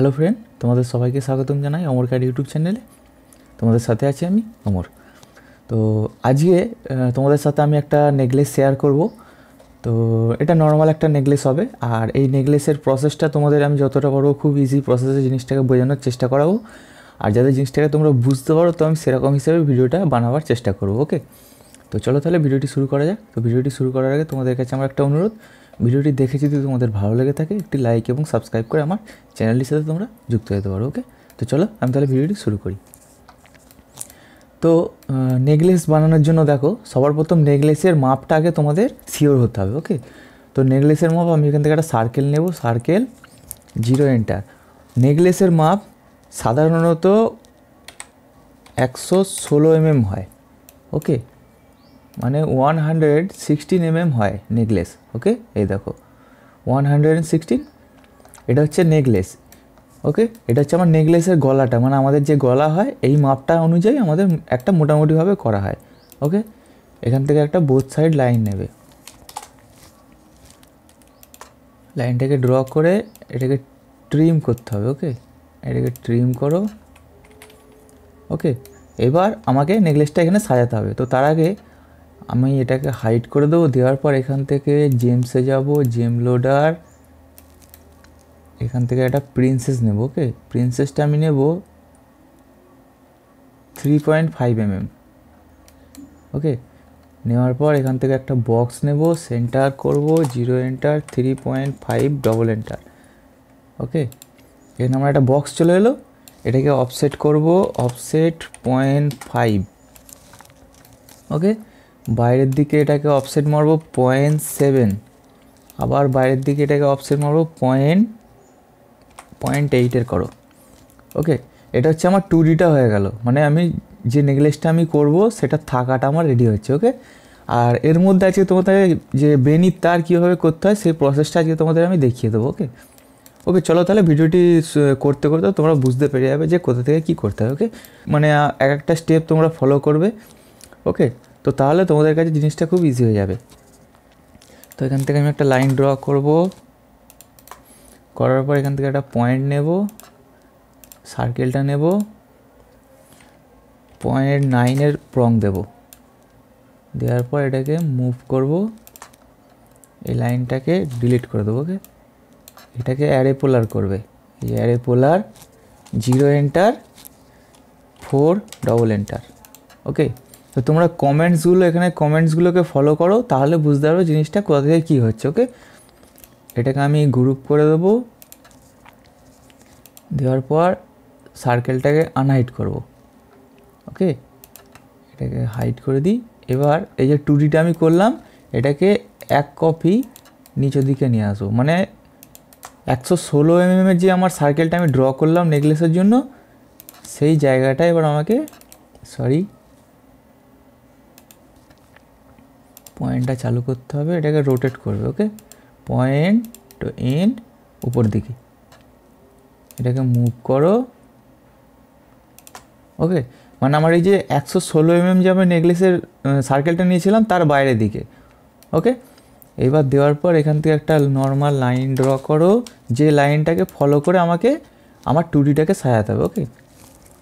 Hello friend তোমাদের সবাইকে স্বাগতম জানাই অমর ক্যাড ইউটিউব চ্যানেলে তোমাদের সাথে আছি আমি অমর তো আজকে তোমাদের সাথে আমি একটা নেকলেস শেয়ার করব তো এটা নর্মাল একটা নেকলেস হবে আর এই নেকলেসের প্রসেসটা তোমাদের আমি যতটা পারবো খুব ইজি প্রসেসে জিনিসটাকে বোঝানোর চেষ্টা করাবো আর যাদের জিনিসটাকে তোমরা বুঝতে পারো তো আমি সেরকম হিসেবে ভিডিওটা বানাবার চেষ্টা করবো ওকে তো চলো তাহলে ভিডিওটি শুরু করা যাক তো ভিডিওটি শুরু করার আগে তোমাদের কাছে আমার একটা অনুরোধ ভিডিওটি দেখে যদি তোমাদের ভালো লেগে থাকে একটি লাইক এবং সাবস্ক্রাইব করে আমার চ্যানেলটির সাথে তোমরা যুক্ত হতে পারো ওকে তো চলো আমি তাহলে ভিডিওটি শুরু করি তো নেকলেস বানানোর জন্য দেখো সবার প্রথম নেকলেসের মাপটা আগে তোমাদের শিওর হতে হবে ওকে তো নেকলেসের মাপ আমি এখান থেকে একটা সার্কেল নেব সার্কেল জিরো এন্টার নেকলেসের মাপ সাধারণত একশো ষোলো এমএম mm হয় ওকে মানে ওয়ান হান্ড্রেড সিক্সটিন এমএম হয় নেকলেস ওকে এই দেখো ওয়ান হান্ড্রেড অ্যান্ড এটা হচ্ছে নেকলেস ওকে এটা হচ্ছে আমার নেকলেসের গলাটা মানে আমাদের যে গলা হয় এই মাপটা অনুযায়ী আমাদের একটা মোটামুটিভাবে করা হয় ওকে এখান থেকে একটা বোথ সাইড লাইন নেবে লাইনটাকে ড্র করে এটাকে ট্রিম করতে হবে ওকে এটাকে ট্রিম করো ওকে এবার আমাকে নেকলেসটা এখানে সাজাতে হবে তো তার আগে আমি এটাকে হাইড করে দেবো দেওয়ার পর এখান থেকে জেমসে যাব জেম লোডার এখান থেকে একটা প্রিন্সেস নেব ওকে প্রিন্সেসটা আমি নেব three point five m okay নেওয়ার পর এখান থেকে একটা বক্স নেব সেন্টার করব zero enter three point five double enter okay এখানে আমার একটা বক্স চলে এলো এটাকে অফসেট করব অফসেট পয়েন্ট ফাইভ ওকে বাইরের দিকে এটাকে অফসেট মারবো পয়েন্ট সেভেন আবার বাইরের দিকে এটাকে অফসেট মারবো পয়েন্ট পয়েন্ট এইটের করো ওকে এটা হচ্ছে আমার টু ডিটা হয়ে গেল মানে আমি যে নেকলেসটা আমি করব সেটা থাকাটা আমার রেডি হচ্ছে ওকে আর এর মধ্যে আজকে তোমাদের যে বেনির তার কীভাবে করতে হয় সেই প্রসেসটা আজকে তোমাদের আমি দেখিয়ে দেবো ওকে ওকে চলো তাহলে ভিডিওটি করতে করতে তোমরা বুঝতে পেরে যাবে যে কোথা থেকে কি করতে হয় ওকে মানে এক একটা স্টেপ তোমরা ফলো করবে ওকে তো তাহলে তোমাদের কাছে জিনিসটা খুব ইজি হয়ে যাবে তো এখান থেকে আমি একটা লাইন ড্র করব করার পর এখান থেকে একটা পয়েন্ট নেব সার্কেলটা নেব পয়েন্ট নাইনের রং দেব দেওয়ার পর এটাকে মুভ করব এই লাইনটাকে ডিলিট করে দেবো ওকে এটাকে অ্যারে পোলার করবে এই array polar zero enter four double enter okay তো তোমরা কমেন্টসগুলো এখানে কমেন্টসগুলোকে ফলো করো তাহলে বুঝতে পারবে জিনিসটা কোথা থেকে কী হচ্ছে ওকে এটাকে আমি গ্রুপ করে দেবো দেওয়ার পর সার্কেলটাকে আনহাইট করব ওকে এটাকে হাইট করে দিই এবার এই যে টু ডিটা আমি করলাম এটাকে এক কপি নিচের দিকে নিয়ে আসবো মানে একশো ষোলো mm এমএমের যে আমার সার্কেলটা আমি ড্র করলাম নেকলেসের জন্য সেই জায়গাটা এবার আমাকে সরি পয়েন্টটা চালু করতে হবে এটাকে রোটেট করবে ওকে পয়েন্ট টু এন্ড উপর দিকে এটাকে মুভ করো ওকে মানে আমার এই যে একশো ষোলো এম mm এম যে আমি নেকলেসের সার্কেলটা নিয়েছিলাম তার বাইরের দিকে ওকে এবার দেওয়ার পর এখান থেকে একটা নর্মাল লাইন ড্র করো যে লাইনটাকে ফলো করে আমাকে আমার টুডিটাকে সাজাতে হবে ওকে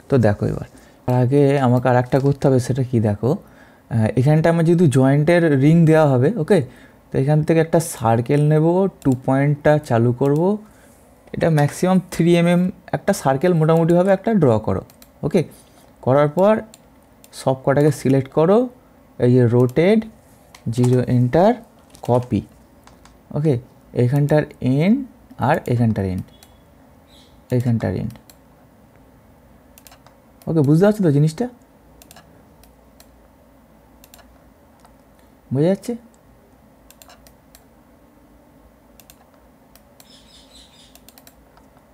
তো দেখো এবার আগে আমাকে আর একটা করতে হবে সেটা কি দেখো এখানটা আমার যেহেতু জয়েন্টের রিং দেওয়া হবে ওকে তো এখান থেকে একটা সার্কেল নেব টু পয়েন্টটা চালু করব এটা ম্যাক্সিমাম থ্রি এমএম একটা সার্কেল মোটামুটিভাবে একটা ড্র করো ওকে করার পর সব কটাকে সিলেক্ট করো এই যে rotate zero enter copy okay এখানটার এন আর এখানটার এন এখানটার এন ওকে বুঝতে পারছো তো জিনিসটা বোঝা যাচ্ছে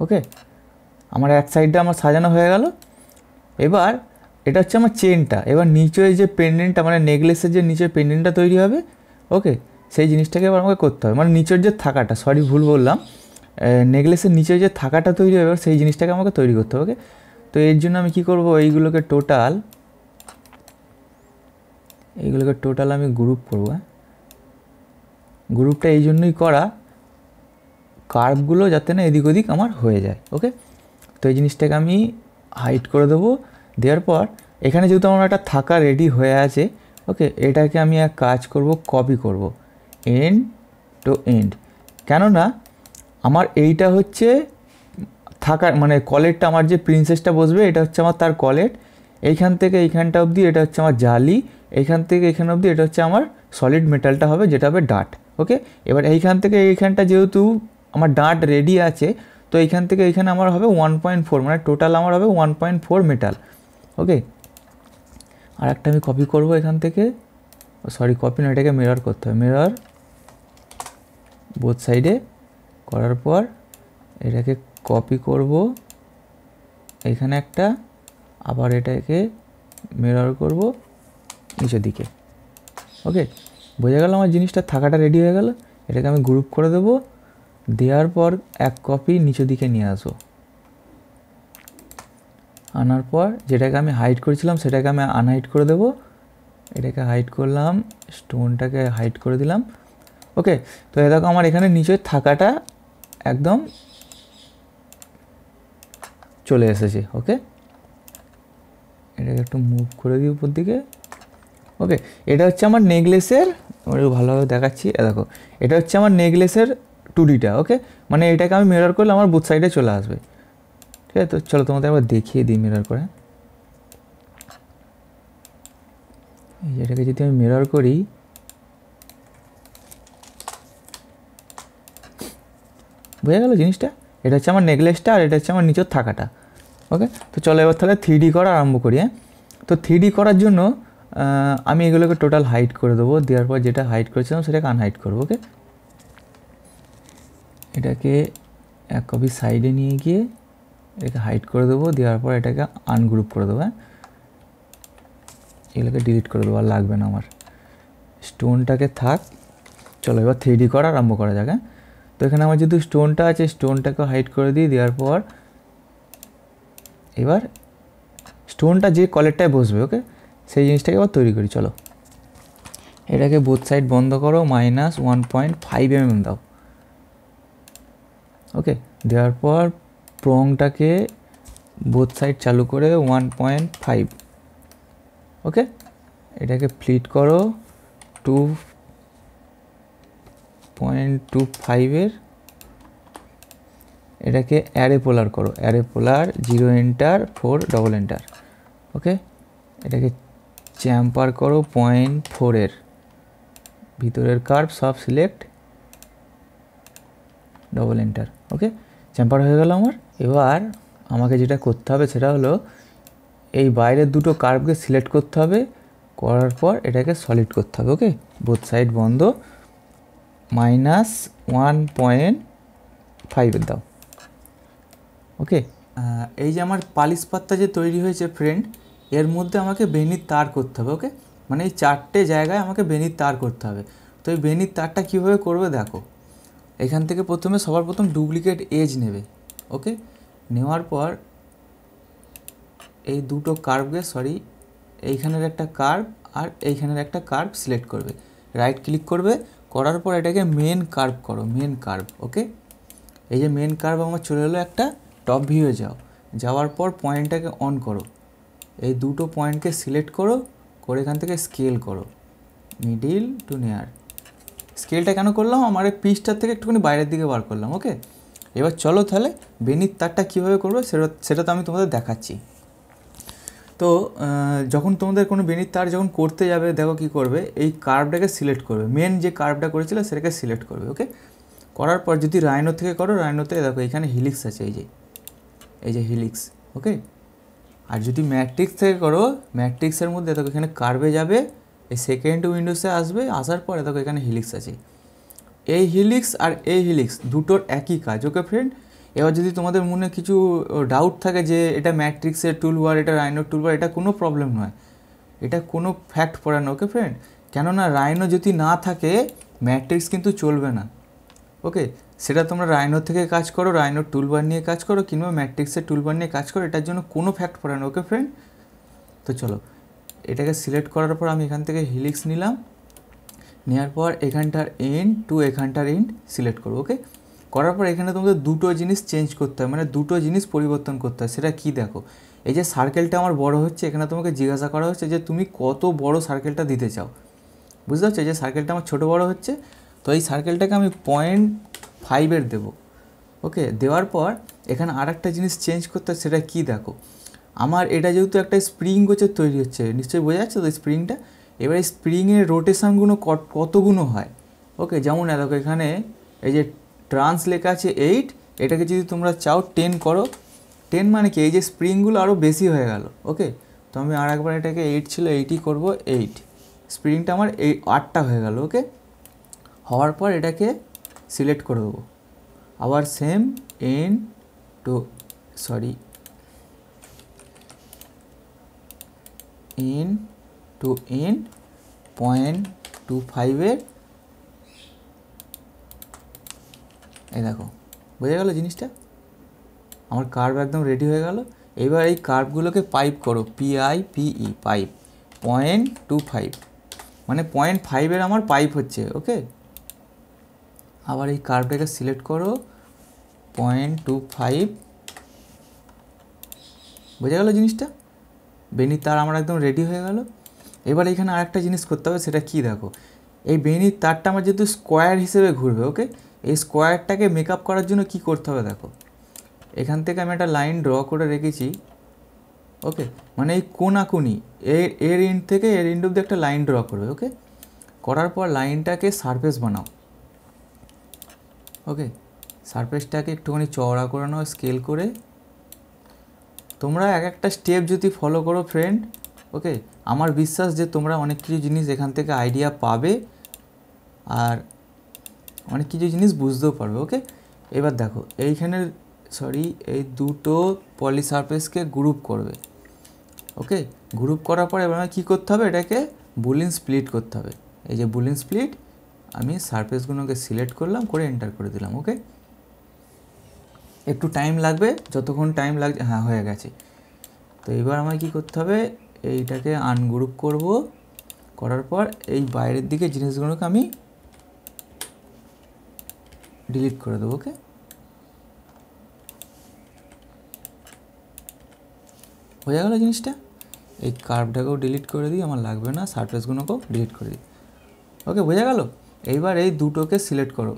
ওকে আমার এক সাইডটা আমার সাজানো হয়ে গেল এবার এটা হচ্ছে আমার চেনটা এবার নিচে যে পেন্ডেন্টটা মানে নেকলেসের যে নিচে পেন্ডেন্টটা তৈরি হবে ওকে সেই জিনিসটাকে এবার আমাকে করতে হবে মানে নিচের যে থাকাটা সরি ভুল বললাম নেকলেসের নিচে যে থাকাটা তৈরি হবে এবার সেই জিনিসটাকে আমাকে তৈরি করতে হবে ওকে তো এর জন্য আমি কি করব এইগুলোকে টোটাল এইগুলোকে টোটাল আমি গ্রুপ করবো হ্যাঁ গ্রুপটা এই জন্যই করা কার্ভগুলো যাতে না এদিক ওদিক আমার হয়ে যায় ওকে তো এই জিনিসটাকে আমি হাইট করে দেবো দেওয়ার পর এখানে যেহেতু আমার একটা থাকা রেডি হয়ে আছে ওকে এটাকে আমি এক কাজ করব কপি করব এন্ড টু এন্ড কেননা আমার এইটা হচ্ছে থাকার মানে কলেটটা আমার যে প্রিন্সেসটা বসবে এটা হচ্ছে আমার তার কলেট এইখান থেকে এইখানটা অবধি এটা হচ্ছে আমার জালি এইখান থেকে এখান অবধি এটা হচ্ছে আমার সলিড মেটালটা হবে যেটা হবে ডাট ওকে এবার এইখান থেকে এইখানটা যেহেতু আমার ডাট রেডি আছে তো এইখান থেকে এইখানে আমার হবে ওয়ান পয়েন্ট ফোর মানে টোটাল আমার হবে one point four metal okay আর একটা আমি কপি করব এখান থেকে সরি oh, কপি না এটাকে মেরার করতে হবে মেরার বোথ সাইডে করার পর এটাকে কপি করব এখানে একটা আবার এটাকে মেরার করব নিচের দিকে ওকে বোঝা গেল আমার জিনিসটা থাকাটা রেডি হয়ে গেল এটাকে আমি গ্রুপ করে দেবো দেওয়ার পর এক কপি নিচের দিকে নিয়ে আসবো আনার পর যেটাকে আমি হাইড করেছিলাম সেটাকে আমি আনহাইড করে দেবো এটাকে হাইড করলাম স্টোনটাকে হাইড করে দিলাম ওকে তো এ দেখো আমার এখানে নিচে থাকাটা একদম চলে এসেছে ওকে এটাকে একটু মুভ করে দিই উপর দিকে ওকে এটা হচ্ছে আমার নেকলেসের ভালোভাবে দেখাচ্ছি দেখো এটা হচ্ছে আমার নেকলেসের টুডিটা ওকে মানে এটাকে আমি মেরার করলে আমার বুথ সাইডে চলে আসবে ঠিক আছে তো চলো তোমাদের আবার দেখিয়ে দিই মেরার করে এটাকে যদি আমি মেরার করি বোঝা গেল জিনিসটা এটা হচ্ছে আমার নেকলেসটা আর এটা হচ্ছে আমার নিচের থাকাটা ওকে তো চলো এবার তাহলে থ্রি করা আরম্ভ করি হ্যাঁ তো থ্রি করার জন্য আমি এগুলোকে টোটাল হাইড করে দেবো দেওয়ার পর যেটা হাইড করেছিলাম সেটাকে আনহাইড করবো ওকে এটাকে এক কপি সাইডে নিয়ে গিয়ে এটাকে হাইড করে দেবো দেওয়ার পর এটাকে আনগ্রুপ করে দেবো হ্যাঁ এগুলোকে ডিলিট করে দেবো আর লাগবে না আমার স্টোনটাকে থাক চলো এবার থ্রি করা আরম্ভ করা যাক হ্যাঁ তো এখানে আমার যেহেতু স্টোনটা আছে স্টোনটাকে হাইড করে দিই দেওয়ার পর এবার স্টোনটা যে কলেরটায় বসবে ওকে সেই জিনিসটাকে আবার তৈরি করি চলো এটাকে বোথ সাইড বন্ধ করো minus one point five m m দাও ওকে দেওয়ার পর প্রংটাকে বোথ সাইড চালু করে ওয়ান পয়েন্ট ফাইভ ওকে এটাকে ফ্লিট করো টু পয়েন্ট টু ফাইভের এটাকে অ্যারে পোলার করো array polar zero enter four double enter okay এটাকে চ্যাম্পার করো পয়েন্ট ফোরের ভিতরের কার্ভ সব select double enter okay chamfer হয়ে গেল আমার এবার আমাকে যেটা করতে হবে সেটা হলো এই বাইরের দুটো কার্ভকে সিলেক্ট করতে হবে করার পর এটাকে সলিড করতে হবে ওকে বোথ সাইড বন্ধ মাইনাস ওয়ান পয়েন্ট ফাইভের দাও ওকে এই যে আমার পালিশ পাত্তা যে তৈরি হয়েছে ফ্রেন্ড এর মধ্যে আমাকে বেনির তার করতে হবে ওকে মানে এই চারটে জায়গায় আমাকে বেনির তার করতে হবে তো এই বেনির তারটা কীভাবে করবে দেখো এখান থেকে প্রথমে সবার প্রথম ডুপ্লিকেট এজ নেবে ওকে নেওয়ার পর এই দুটো কার্ভকে সরি এইখানের একটা কার্ভ আর এইখানের একটা কার্ভ সিলেক্ট করবে রাইট ক্লিক করবে করার পর এটাকে মেন কার্ভ করো মেন কার্ভ ওকে এই যে মেন কার্ভ আমার চলে এলো একটা টপ ভিউয়ে যাও যাওয়ার পর পয়েন্টটাকে অন করো এই দুটো পয়েন্টকে সিলেক্ট করো করে এখান থেকে স্কেল করো মিডিল টু নেয়ার স্কেলটা কেন করলাম আমার এই পিসটার থেকে একটুখানি বাইরের দিকে বার করলাম ওকে এবার চলো তাহলে বেনির তারটা কীভাবে করবো সেটা সেটা তো আমি তোমাদের দেখাচ্ছি তো যখন তোমাদের কোনো বেনির তার যখন করতে যাবে দেখো কি করবে এই কার্ভটাকে সিলেক্ট করবে মেন যে কার্ভটা করেছিল সেটাকে সিলেক্ট করবে ওকে করার পর যদি রাইনো থেকে করো রাইনোতে দেখো এখানে হিলিক্স আছে এই যে এই যে হিলিক্স ওকে আর যদি ম্যাট্রিক্স থেকে করো ম্যাট্রিক্সের মধ্যে দেখো এখানে কার্ভে যাবে এই সেকেন্ড উইন্ডোসে আসবে আসার পরে দেখো এখানে হিলিক্স আছে এই হিলিক্স আর এই হিলিক্স দুটোর একই কাজ ওকে ফ্রেন্ড এবার যদি তোমাদের মনে কিছু ডাউট থাকে যে এটা ম্যাট্রিক্সের টুল বার এটা টুল বার এটা কোনো প্রবলেম নয় এটা কোনো ফ্যাক্ট পড়ানো ওকে ফ্রেন্ড কেননা রাইনো যদি না থাকে ম্যাট্রিক্স কিন্তু চলবে না ওকে সেটা তোমরা রাইনো থেকে কাজ করো রাইনোর টুলবার নিয়ে কাজ করো কিংবা ম্যাট্রিক্সের টুলবার নিয়ে কাজ করো এটার জন্য কোনো ফ্যাক্ট পড়ে না ওকে ফ্রেন্ড তো চলো এটাকে সিলেক্ট করার পর আমি এখান থেকে হিলিক্স নিলাম নেওয়ার পর এখানটার এন্ড টু এখানটার এন্ড সিলেক্ট করো ওকে করার পর এখানে তোমাদের দুটো জিনিস চেঞ্জ করতে হয় মানে দুটো জিনিস পরিবর্তন করতে হয় সেটা কি দেখো এই যে সার্কেলটা আমার বড় হচ্ছে এখানে তোমাকে জিজ্ঞাসা করা হচ্ছে যে তুমি কত বড় সার্কেলটা দিতে চাও বুঝতে পারছো এই যে সার্কেলটা আমার ছোটো বড় হচ্ছে তো এই সার্কেলটাকে আমি পয়েন্ট ফাইভের দেব ওকে দেওয়ার পর এখানে আর একটা জিনিস চেঞ্জ করতে সেটা কি দেখো আমার এটা যেহেতু একটা স্প্রিং গোছের তৈরি হচ্ছে নিশ্চয়ই বোঝা যাচ্ছে তো স্প্রিংটা এবার এই স্প্রিংয়ের রোটেশানগুলো কতগুলো হয় ওকে যেমন দেখো এখানে এই যে ট্রান্স লেখা আছে এইট এটাকে যদি তোমরা চাও টেন করো টেন মানে কি এই যে স্প্রিংগুলো আরও বেশি হয়ে গেল ওকে তো আমি আর একবার এটাকে এইট ছিল এইটই করব এইট স্প্রিংটা আমার এই আটটা হয়ে গেল ওকে হওয়ার পর এটাকে সিলেক্ট করে দেবো আবার same end to sorry end to end point two ফাইভের এই দেখো বোঝা গেল জিনিসটা আমার কার্ভ একদম রেডি হয়ে গেল এবার এই কার্ভগুলোকে পাইপ করো P E pipe point two five মানে পয়েন্ট ফাইভের আমার পাইপ হচ্ছে ওকে আবার এই কার্ভটাকে সিলেক্ট করো পয়েন্ট টু ফাইভ বোঝা গেল জিনিসটা বেনির তার আমার একদম রেডি হয়ে গেল এবার এখানে আরেকটা জিনিস করতে হবে সেটা কি দেখো এই বেনির তারটা আমার যেহেতু স্কোয়ার হিসেবে ঘুরবে ওকে এই স্কোয়ারটাকে মেক করার জন্য কি করতে হবে দেখো এখান থেকে আমি একটা লাইন ড্র করে রেখেছি ওকে মানে এই কোনাকুনি এর এর ইন্ড থেকে এর ইন্ড অব্দি একটা লাইন ড্র করবে ওকে করার পর লাইনটাকে সারফেস বানাও ওকে সারফেসটাকে একটুখানি চওড়া করে নাও স্কেল করে তোমরা এক একটা স্টেপ যদি ফলো করো ফ্রেন্ড ওকে আমার বিশ্বাস যে তোমরা অনেক কিছু জিনিস এখান থেকে আইডিয়া পাবে আর অনেক কিছু জিনিস বুঝতেও পারবে ওকে এবার দেখো এইখানে সরি এই দুটো পলি সারফেসকে গ্রুপ করবে ওকে গ্রুপ করার পর এবার কী করতে হবে এটাকে বুলিন স্প্লিট করতে হবে এই যে বুলিন স্প্লিট আমি সারফেসগুলোকে সিলেক্ট করলাম করে এন্টার করে দিলাম ওকে একটু টাইম লাগবে যতক্ষণ টাইম লাগছে হ্যাঁ হয়ে গেছে তো এবার আমায় কি করতে হবে এইটাকে আনগ্রুপ করব করার পর এই বাইরের দিকে জিনিসগুলোকে আমি ডিলিট করে দেবো ওকে হয়ে গেলো জিনিসটা এই কার্ভটাকেও ডিলিট করে দিই আমার লাগবে না সারফেসগুলোকেও ডিলিট করে দিই ওকে বোঝা গেলো এইবার এই দুটোকে সিলেক্ট করো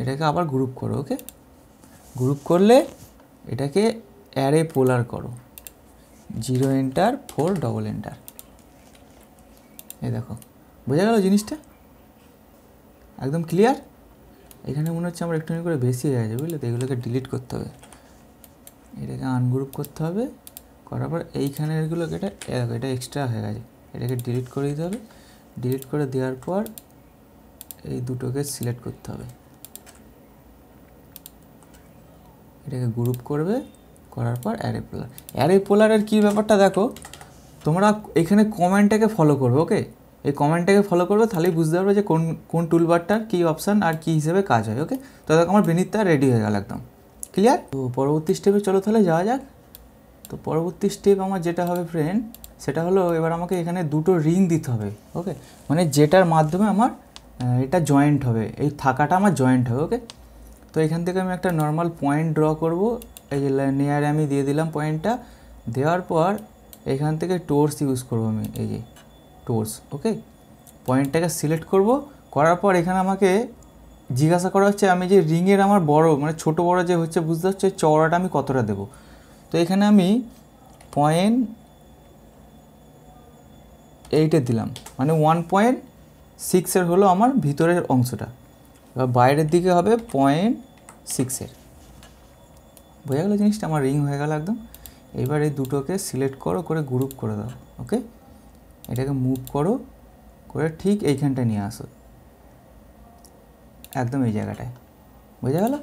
এটাকে আবার গ্রুপ করো ওকে গ্রুপ করলে এটাকে অ্যারে পোলার করো zero enter four double enter এই দেখো বোঝা গেল জিনিসটা একদম ক্লিয়ার এখানে মনে হচ্ছে আমার একটুখানি করে বেশি হয়ে যাবে বুঝলে তো এগুলোকে ডিলিট করতে হবে এটাকে আনগ্রুপ করতে হবে করার পর এইখানে এগুলো এটা এটা এক্সট্রা হয়ে গেছে এটাকে ডিলিট করে দিতে হবে ডিলিট করে দেওয়ার পর এই দুটোকে সিলেক্ট করতে হবে এটাকে গ্রুপ করবে করার পর অ্যারে পোলার অ্যারে পোলারের কী ব্যাপারটা দেখো তোমরা এখানে কমেন্টটাকে ফলো করবে ওকে এই কমেন্টটাকে ফলো করবে তাহলেই বুঝতে পারবে যে কোন কোন টুলবারটার কী অপশান আর কী হিসেবে কাজ হয় ওকে তো দেখো আমার বিনিতটা রেডি হয়ে গেল একদম ক্লিয়ার তো পরবর্তী স্টেপে চলো তাহলে যাওয়া যাক তো পরবর্তী স্টেপ আমার যেটা হবে ফ্রেন্ড সেটা হলো এবার আমাকে এখানে দুটো রিং দিতে হবে ওকে মানে যেটার মাধ্যমে আমার এটা জয়েন্ট হবে এই থাকাটা আমার জয়েন্ট হবে ওকে তো এখান থেকে আমি একটা নর্মাল পয়েন্ট ড্র করব এই যে নেয়ারে আমি দিয়ে দিলাম পয়েন্টটা দেওয়ার পর এখান থেকে টোর্স ইউজ করব আমি এই যে টোর্স ওকে পয়েন্টটাকে সিলেক্ট করব করার পর এখানে আমাকে জিজ্ঞাসা করা হচ্ছে আমি যে রিংয়ের আমার বড় মানে ছোট বড় যে হচ্ছে বুঝতে হচ্ছে চওড়াটা আমি কতটা দেবো তো এখানে আমি পয়েন্ট এইটে দিলাম মানে ওয়ান পয়েন্ট সিক্সের হলো আমার ভিতরের অংশটা এবার বাইরের দিকে হবে পয়েন্ট সিক্সের বোঝা গেলো জিনিসটা আমার রিং হয়ে গেল একদম এবার এই দুটোকে সিলেক্ট করো করে গ্রুপ করে দাও ওকে এটাকে মুভ করো করে ঠিক এইখানটায় নিয়ে আসো একদম এই জায়গাটায় বোঝা গেল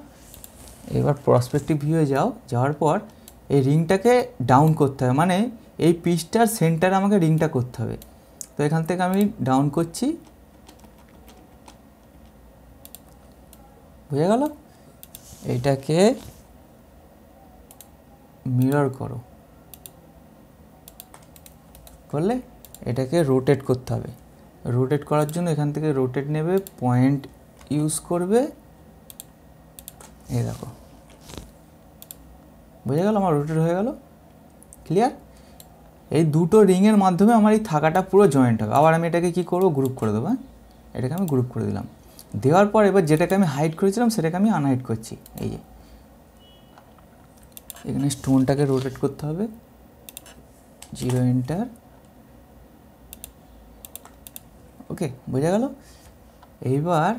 এবার প্রসপেক্টিভ ভিউয়ে যাও যাওয়ার পর এই রিংটাকে ডাউন করতে হবে মানে এই পিসটার সেন্টারে আমাকে রিংটা করতে হবে তো এখান থেকে আমি ডাউন করছি বুঝে গেল এটাকে মিরর করো করলে এটাকে রোটেট করতে হবে রোটেট করার জন্য এখান থেকে রোটেট নেবে পয়েন্ট ইউজ করবে এই দেখো বুঝে গেল আমার রোটেট হয়ে গেল ক্লিয়ার এই দুটো রিংয়ের মাধ্যমে আমার এই থাকাটা পুরো জয়েন্ট হবে আবার আমি এটাকে কি করব গ্রুপ করে দেবো হ্যাঁ? এটাকে আমি গ্রুপ করে দিলাম দেওয়ার পর এবার যেটাকে আমি হাইড করেছিলাম সেটাকে আমি আনহাইড করছি এই যে এখানে স্টোনটাকে রোটেট করতে হবে জিরো এন্টার ওকে বোঝা গেল এইবার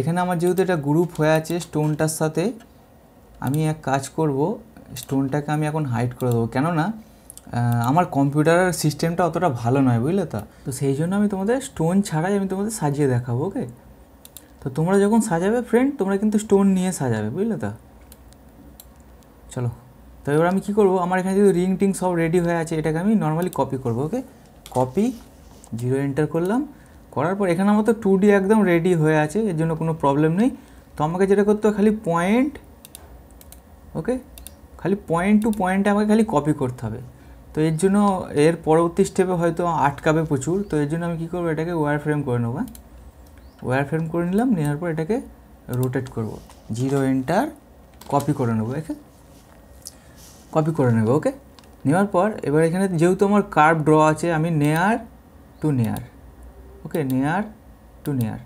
এখানে আমার যেহেতু এটা গ্রুপ হয়ে আছে স্টোনটার সাথে আমি এক কাজ করব স্টোনটাকে আমি এখন হাইড করে দেবো কেননা আমার কম্পিউটারের সিস্টেমটা অতটা ভালো নয় বুঝলে তা তো সেই জন্য আমি তোমাদের স্টোন ছাড়াই আমি তোমাদের সাজিয়ে দেখাবো ওকে তো তোমরা যখন সাজাবে ফ্রেন্ড তোমরা কিন্তু স্টোন নিয়ে সাজাবে বুঝলে তা চলো তো এবার আমি কী করবো আমার এখানে যদি রিং টিং সব রেডি হয়ে আছে এটাকে আমি নর্মালি কপি করবো ওকে কপি জিরো এন্টার করলাম করার পর এখানে আমার তো টু ডি একদম রেডি হয়ে আছে এর জন্য কোনো প্রবলেম নেই তো আমাকে যেটা করতে খালি পয়েন্ট ওকে খালি পয়েন্ট টু পয়েন্টে আমাকে খালি কপি করতে হবে তো এর জন্য এর পরবর্তী স্টেপে হয়তো আটকাবে প্রচুর তো এর জন্য আমি কী করবো এটাকে ওয়ার ফ্রেম করে নেবো ওয়ার হ্যাঁ? ফ্রেম করে নিলাম নেওয়ার পর এটাকে রোটেট করব জিরো এন্টার কপি করে নেবো একে কপি করে নেবো ওকে নেওয়ার পর এবার এখানে যেহেতু আমার কার্ভ ড্র আছে আমি নেয়ার টু নেয়ার ওকে নেয়ার টু নেয়ার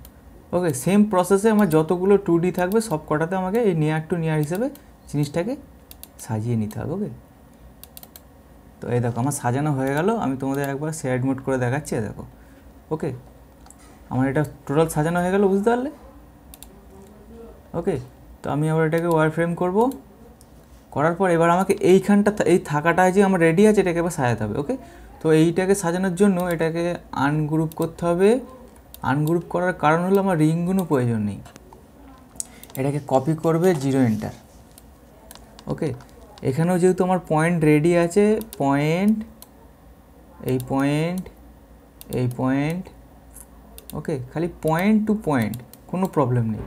ওকে সেম প্রসেসে আমার যতগুলো টু ডি থাকবে সব কটাতে আমাকে এই নেয়ার টু নেয়ার হিসেবে জিনিসটাকে সাজিয়ে নিতে হবে ওকে তো এই দেখো আমার সাজানো হয়ে গেল আমি তোমাদের একবার শেয়ার মোড করে দেখাচ্ছি দেখো ওকে আমার এটা টোটাল সাজানো হয়ে গেল বুঝতে পারলে ওকে তো আমি আবার এটাকে ওয়ার ফ্রেম করবো করার পর এবার আমাকে এইখানটা এই থাকাটা যে আমার রেডি আছে এটাকে এবার সাজাতে হবে ওকে তো এইটাকে সাজানোর জন্য এটাকে আনগ্রুপ করতে হবে আনগ্রুপ করার কারণ হলো আমার রিংগুলো প্রয়োজন নেই এটাকে কপি করবে জিরো এন্টার ওকে এখানেও যেহেতু আমার পয়েন্ট রেডি আছে পয়েন্ট এই পয়েন্ট এই পয়েন্ট ওকে খালি পয়েন্ট টু পয়েন্ট কোনো প্রবলেম নেই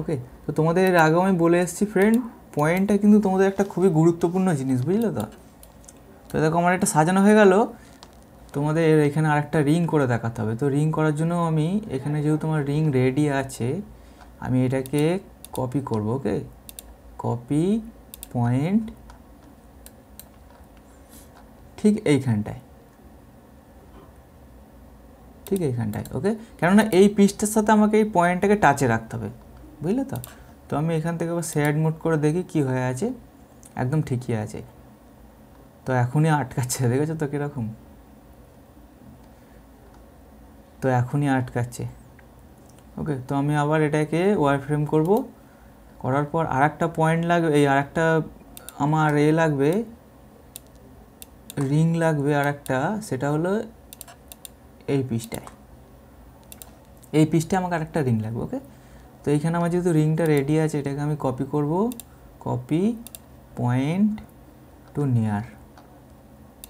ওকে তো তোমাদের এর আগেও আমি বলে এসেছি ফ্রেন্ড পয়েন্টটা কিন্তু তোমাদের একটা খুবই গুরুত্বপূর্ণ জিনিস বুঝলে তো তো দেখো আমার একটা সাজানো হয়ে গেল তোমাদের এখানে আরেকটা রিং করে দেখাতে হবে তো রিং করার জন্য আমি এখানে যেহেতু আমার রিং রেডি আছে আমি এটাকে কপি করব ওকে কপি পয়েন্ট ঠিক এইখানটায় ঠিক এইখানটায় ওকে কেননা এই পিসটার সাথে আমাকে এই পয়েন্টটাকে টাচে রাখতে হবে বুঝলে তো তো আমি এখান থেকে আবার শেয়ার মুড করে দেখি কি হয়ে আছে একদম ঠিকই আছে তো এখনই আটকাচ্ছে দেখেছো তো কীরকম তো এখনই আটকাচ্ছে ওকে তো আমি আবার এটাকে ওয়ার ফ্রেম করবো করার পর আর একটা পয়েন্ট লাগবে এই আর একটা আমার এ লাগবে রিং লাগবে আর একটা সেটা হলো এই পিসটায় এই পিসটা আমাকে আর একটা রিং লাগবে ওকে তো এইখানে আমার যেহেতু রিংটা রেডি আছে এটাকে আমি কপি করব কপি পয়েন্ট টু নিয়ার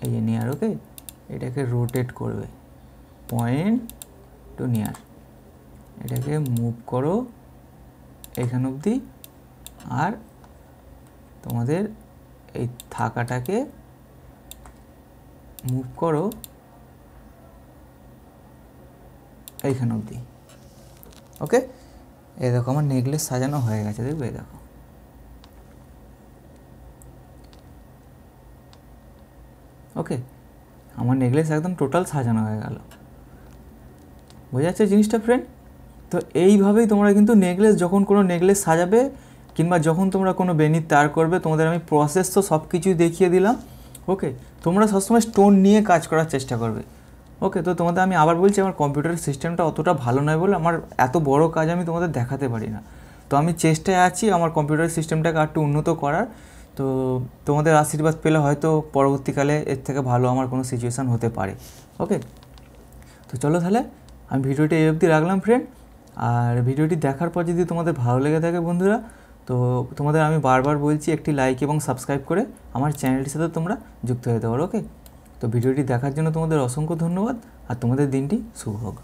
এই যে নিয়ার ওকে এটাকে রোটেট করবে পয়েন্ট টু নিয়ার এটাকে মুভ করো এখান অবধি আর তোমাদের এই থাকাটাকে মুভ করো এইখান অবধি ওকে এ দেখো আমার নেকলেস সাজানো হয়ে গেছে দেখবে দেখো ওকে আমার নেকলেস একদম টোটাল সাজানো হয়ে গেল বোঝা যাচ্ছে জিনিসটা ফ্রেন্ড তো এইভাবেই তোমরা কিন্তু নেকলেস যখন কোনো নেকলেস সাজাবে কিংবা যখন তোমরা কোনো বেনির তার করবে তোমাদের আমি প্রসেস তো সব কিছুই দেখিয়ে দিলাম ওকে তোমরা সবসময় স্টোন নিয়ে কাজ করার চেষ্টা করবে ওকে তো তোমাদের আমি আবার বলছি আমার কম্পিউটার সিস্টেমটা অতটা ভালো নয় বলে আমার এত বড় কাজ আমি তোমাদের দেখাতে পারি না তো আমি চেষ্টায় আছি আমার কম্পিউটার সিস্টেমটাকে আর একটু উন্নত করার তো তোমাদের আশীর্বাদ পেলে হয়তো পরবর্তীকালে এর থেকে ভালো আমার কোনো সিচুয়েশান হতে পারে ওকে তো চলো তাহলে আমি ভিডিওটি এই অবধি রাখলাম ফ্রেন্ড আর ভিডিওটি দেখার পর যদি তোমাদের ভালো লেগে থাকে বন্ধুরা তো তোমাদের আমি বারবার বলছি একটি লাইক এবং সাবস্ক্রাইব করে আমার চ্যানেলটির সাথে তোমরা যুক্ত হয়ে পারো ওকে তো ভিডিওটি দেখার জন্য তোমাদের অসংখ্য ধন্যবাদ আর তোমাদের দিনটি শুভ হোক